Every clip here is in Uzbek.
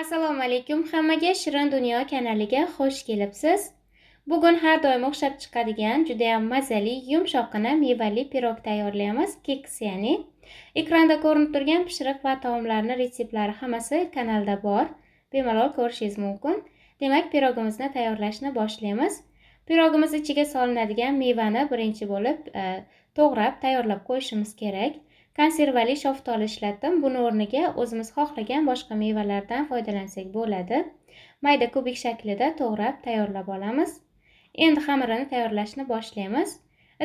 assalomu alaykum hammaga shirin dunyo kanaliga xush kelibsiz bugun har doim o'xshab chiqadigan judayam mazali yumshoqqina mevali pirog tayyorlaymiz keks ya'ni ekranda ko'rinib turgan pishiriq va taomlarni retseptlari hammasi kanalda bor bemalol ko'rishingiz mumkin demak pirogimizni tayyorlashni boshlaymiz pirogimiz ichiga solinadigan mevani birinchi bo'lib e, to'g'rab tayyorlab qo'yishimiz kerak konservali shaftoli ishlatdim buni o'rniga o'zimiz xohlagan boshqa mevalardan foydalansak bo'ladi mayda kubik shaklida to'g'rab tayyorlab olamiz endi xamirini tayyorlashni boshlaymiz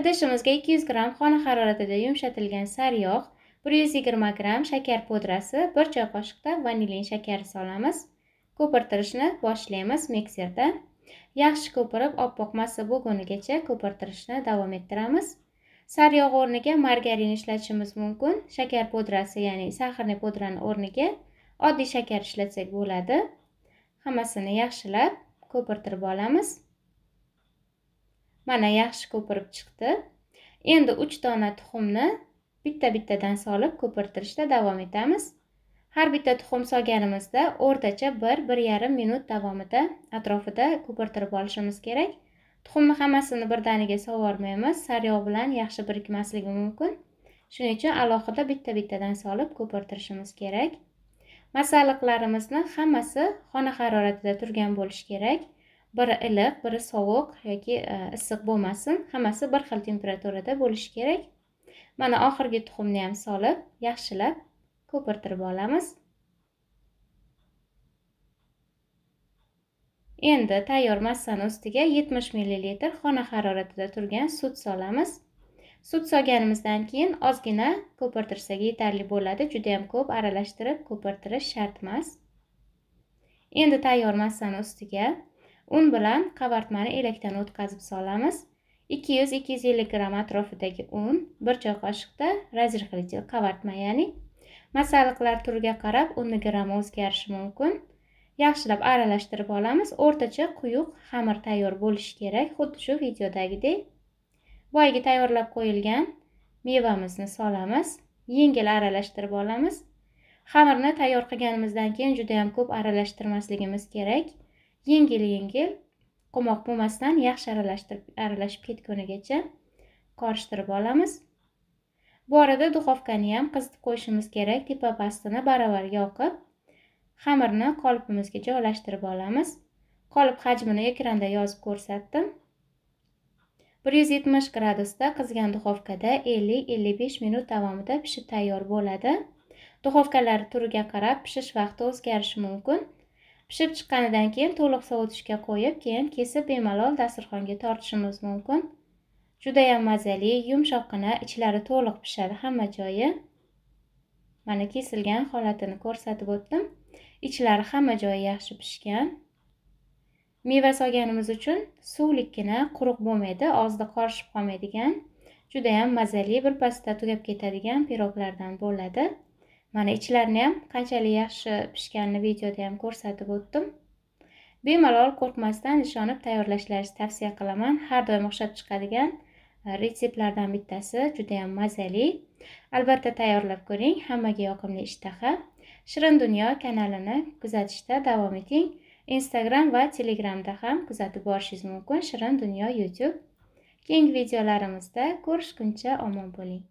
idishimizga 200 gram xona haroratida yumshatilgan sariyog' 120 gram shakar pudrasi 1 choy qoshiqda vanilin shakari solamiz ko'pirtirishni boshlaymiz mikserda yaxshi ko'pirib oppoq massa bo'lgunigacha ko'pirtirishni davom ettiramiz sariyog' o'rniga margarin ishlatishimiz mumkin shakar pudrasi ya'ni sahrni pudrani o'rniga oddiy shakar ishlatsak bo'ladi hammasini yaxshilab ko'pirtirib olamiz mana yaxshi ko'pirib chiqdi endi 3 dona tuxumni bitta bittadan solib ko'pirtirishda davom etamiz har bitta tuxum solganimizda o'rtacha 1-1,5 minut davomida atrofida ko'pirtirib olishimiz kerak tuxumni hammasini birdaniga olmaymiz, sariyog' bilan yaxshi birikmasligi mumkin shuning uchun alohida bitta bittadan solib ko'pirtirishimiz kerak masalliqlarimizni hammasi xona haroratida turgan bo'lishi kerak biri iliq biri sovuq yoki e, issiq bo'lmasin hammasi bir xil temperaturada bo'lishi kerak mana oxirgi tuxumni ham solib yaxshilab ko'pirtirib olamiz endi tayyor massani ustiga 70 ml xona haroratida turgan sut solamiz sut solganimizdan keyin ozgina ko'pirtirsak yetarli bo'ladi juda ham ko'p aralashtirib ko'pirtirish shart emas endi tayyor massani ustiga un bilan qavartmani elakdan o'tkazib solamiz 200-250 g atrofidagi un 1 choy qoshiqda razrxlitil qavartma ya'ni masalliqlar turiga qarab unni grammi o'zgarishi mumkin yaxshilab aralashtirib olamiz o'rtacha quyuq xamir tayyor bo'lishi kerak xuddi shu videodagidek boyagi tayyorlab qo'yilgan mevamizni solamiz yengil aralashtirib olamiz xamirni tayyor qilganimizdan keyin juda ham ko'p aralashtirmasligimiz kerak yengil yengil qo'moq bo'lmasdan yaxshi aralashtirib aralashib ketgunigacha qorishtirib olamiz bu arada duxovkani ham qizitib qo'yishimiz kerak tepa pastini baravar yoqib Xamirni qolipimizga joylashtirib olamiz. Qolip hajmini ekranda yozib ko'rsatdim. 170 gradusda qizgan duxovkada 50-55 minut davomida pishib tayyor bo'ladi. Duxovkalar turiga qarab pishish vaqti o'zgarishi mumkin. Pishib chiqqanidan keyin to'liq sovutishga qo'yib, keyin kesib bemalol dasturxonga tortishimiz mumkin. Juda ham mazali, yumshoqqina, ichlari to'liq pishadi hamma joyi. Mana kesilgan holatini ko'rsatib o'tdim. ichlari hamma joyi yaxshi pishgan meva solganimiz uchun suvlikkina quruq bo'lmaydi og'zida qorishib qolmaydigan judayam mazali bir pasta tugab ketadigan piroglardan bo'ladi mana ichlarini ham qanchalik yaxshi pishganini videoda ham ko'rsatib o'tdim bemalol qo'rqmasdan ishonib tayyorlashlaringizni tavsiya qilaman har doim o'xshab chiqadigan retseptlardan э, bittasi juda ham mazali albatta tayyorlab ko'ring hammaga yoqimli ishtaha shirin dunyo kanalini kuzatishda davom eting instagram va telegramda ham kuzatib borishingiz mumkin shirin dunyo youtube keyingi videolarimizda ko'rishguncha omon bo'ling